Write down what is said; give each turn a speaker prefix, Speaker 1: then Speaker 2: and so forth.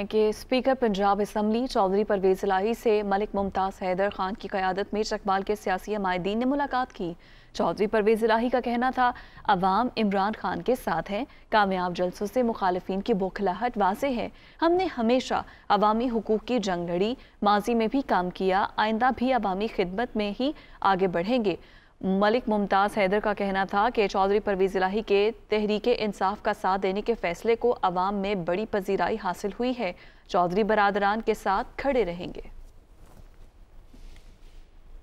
Speaker 1: के speaker Punjab assembly Chaudhry Pervez Elahi से मलिक मुमताज़ हैदर खान की क़्यादत में चकबाल के सियासी माहदीन ने मुलाकात की चौधरी परवेज इलाही का कहना था अवाम इमरान खान के साथ हैं कामयाब जलसों से मुखालफन की बौखलाहट वाज है हमने हमेशा अवामी हकूक़ की जंग लड़ी माजी में भी काम किया आइंदा भी अवामी खिदमत में ही आगे बढ़ेंगे मलिक मुमताज़ हैदर का कहना था कि चौधरी परवीज़ इलाही के तहरीक इंसाफ का साथ देने के फैसले को आवाम में बड़ी पजीराई हासिल हुई है चौधरी बरदरान के साथ खड़े रहेंगे